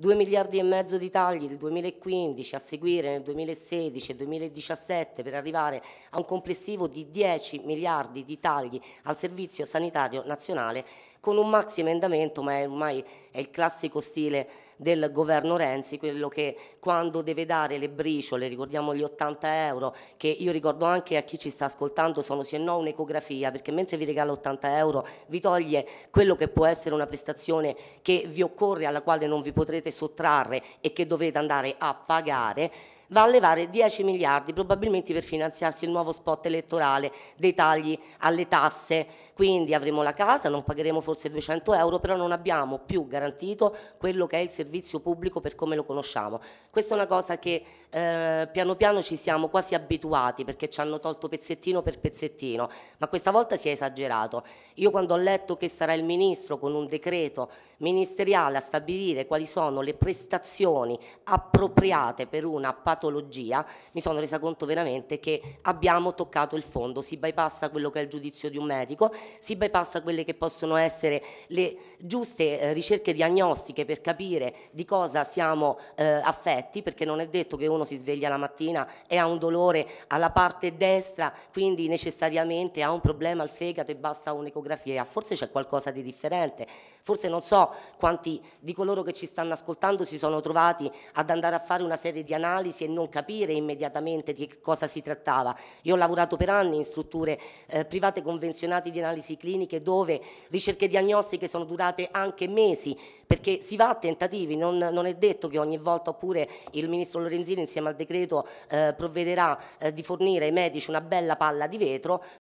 2 miliardi e mezzo di tagli nel 2015 a seguire nel 2016 e 2017 per arrivare a un complessivo di 10 miliardi di tagli al Servizio Sanitario Nazionale con un maxi emendamento, ma è ormai è il classico stile del governo Renzi, quello che quando deve dare le briciole, ricordiamo gli 80 euro, che io ricordo anche a chi ci sta ascoltando sono se no un'ecografia, perché mentre vi regala 80 euro vi toglie quello che può essere una prestazione che vi occorre, alla quale non vi potrete sottrarre e che dovete andare a pagare va a levare 10 miliardi probabilmente per finanziarsi il nuovo spot elettorale dei tagli alle tasse. Quindi avremo la casa, non pagheremo forse 200 euro, però non abbiamo più garantito quello che è il servizio pubblico per come lo conosciamo. Questa è una cosa che eh, piano piano ci siamo quasi abituati perché ci hanno tolto pezzettino per pezzettino, ma questa volta si è esagerato. Io quando ho letto che sarà il Ministro con un decreto ministeriale a stabilire quali sono le prestazioni appropriate per una patologia patologia, mi sono resa conto veramente che abbiamo toccato il fondo, si bypassa quello che è il giudizio di un medico, si bypassa quelle che possono essere le giuste eh, ricerche diagnostiche per capire di cosa siamo eh, affetti, perché non è detto che uno si sveglia la mattina e ha un dolore alla parte destra, quindi necessariamente ha un problema al fegato e basta un'ecografia, forse c'è qualcosa di differente Forse non so quanti di coloro che ci stanno ascoltando si sono trovati ad andare a fare una serie di analisi e non capire immediatamente di che cosa si trattava. Io ho lavorato per anni in strutture eh, private convenzionate di analisi cliniche dove ricerche diagnostiche sono durate anche mesi perché si va a tentativi, non, non è detto che ogni volta oppure il Ministro Lorenzini insieme al decreto eh, provvederà eh, di fornire ai medici una bella palla di vetro,